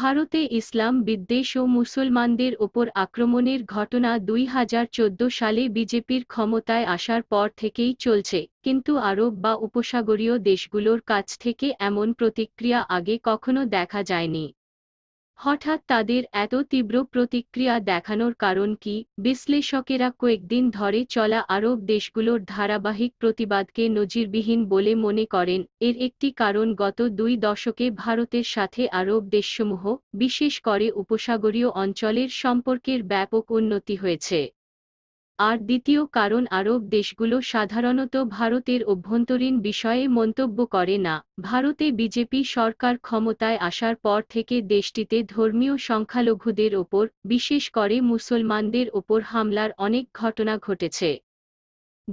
ভারতে ইসলাম বিদ্বেষ ও মুসলমানদের ওপর আক্রমণের ঘটনা দুই সালে বিজেপির ক্ষমতায় আসার পর থেকেই চলছে কিন্তু আরব বা উপসাগরীয় দেশগুলোর কাছ থেকে এমন প্রতিক্রিয়া আগে কখনো দেখা যায়নি হঠাৎ তাদের এত তীব্র প্রতিক্রিয়া দেখানোর কারণ কি বিশ্লেষকেরা কয়েকদিন ধরে চলা আরব দেশগুলোর ধারাবাহিক প্রতিবাদকে নজিরবিহীন বলে মনে করেন এর একটি কারণ গত দুই দশকে ভারতের সাথে আরব দেশসমূহ বিশেষ করে উপসাগরীয় অঞ্চলের সম্পর্কের ব্যাপক উন্নতি হয়েছে আর দ্বিতীয় কারণ আরব দেশগুলো সাধারণত ভারতের অভ্যন্তরীণ বিষয়ে মন্তব্য করে না ভারতে বিজেপি সরকার ক্ষমতায় আসার পর থেকে দেশটিতে ধর্মীয় সংখ্যালঘুদের ওপর বিশেষ করে মুসলমানদের ওপর হামলার অনেক ঘটনা ঘটেছে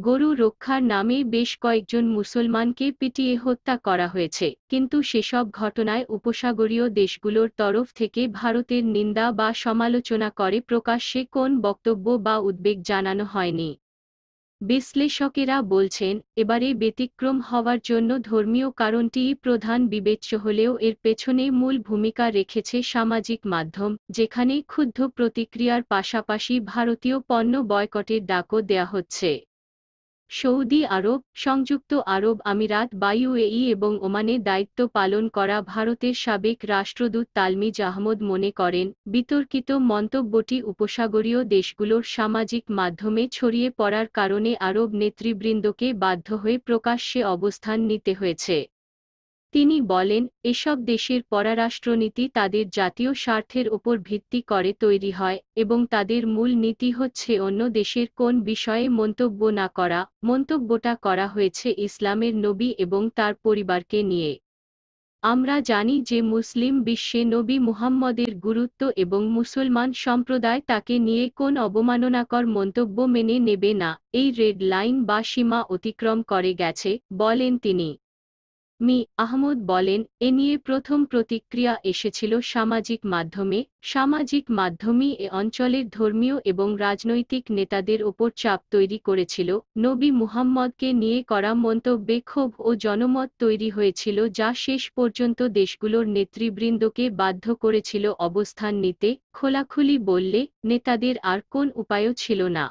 গরু রক্ষার নামে বেশ কয়েকজন মুসলমানকে পিটিয়ে হত্যা করা হয়েছে কিন্তু সেসব ঘটনায় উপসাগরীয় দেশগুলোর তরফ থেকে ভারতের নিন্দা বা সমালোচনা করে প্রকাশ্যে কোন বক্তব্য বা উদ্বেগ জানানো হয়নি বিশ্লেষকেরা বলছেন এবারে ব্যতিক্রম হওয়ার জন্য ধর্মীয় কারণটিই প্রধান বিবেচ্য হলেও এর পেছনে মূল ভূমিকা রেখেছে সামাজিক মাধ্যম যেখানে ক্ষুদ্ধ প্রতিক্রিয়ার পাশাপাশি ভারতীয় পণ্য বয়কটের ডাকও দেয়া হচ্ছে সৌদি আরব সংযুক্ত আরব আমিরাত বা এবং ওমানে দায়িত্ব পালন করা ভারতের সাবেক রাষ্ট্রদূত তালমিজ আহমদ মনে করেন বিতর্কিত মন্তব্যটি উপসাগরীয় দেশগুলোর সামাজিক মাধ্যমে ছড়িয়ে পড়ার কারণে আরব নেতৃবৃন্দকে বাধ্য হয়ে প্রকাশ্যে অবস্থান নিতে হয়েছে তিনি বলেন এসব দেশের পররাষ্ট্রনীতি তাদের জাতীয় স্বার্থের ওপর ভিত্তি করে তৈরি হয় এবং তাদের মূল নীতি হচ্ছে অন্য দেশের কোন বিষয়ে মন্তব্য না করা মন্তব্যটা করা হয়েছে ইসলামের নবী এবং তার পরিবারকে নিয়ে আমরা জানি যে মুসলিম বিশ্বে নবী মুহাম্মদের গুরুত্ব এবং মুসলমান সম্প্রদায় তাকে নিয়ে কোন অবমাননাকর মন্তব্য মেনে নেবে না এই রেড লাইন বা সীমা অতিক্রম করে গেছে বলেন তিনি মি আহমদ বলেন এ নিয়ে প্রথম প্রতিক্রিয়া এসেছিল সামাজিক মাধ্যমে সামাজিক মাধ্যমই এ অঞ্চলের ধর্মীয় এবং রাজনৈতিক নেতাদের ওপর চাপ তৈরি করেছিল নবী মুহাম্মদকে নিয়ে করা মন্তব্যে ক্ষোভ ও জনমত তৈরি হয়েছিল যা শেষ পর্যন্ত দেশগুলোর নেতৃবৃন্দকে বাধ্য করেছিল অবস্থান নিতে খোলাখুলি বললে নেতাদের আর কোন উপায়ও ছিল না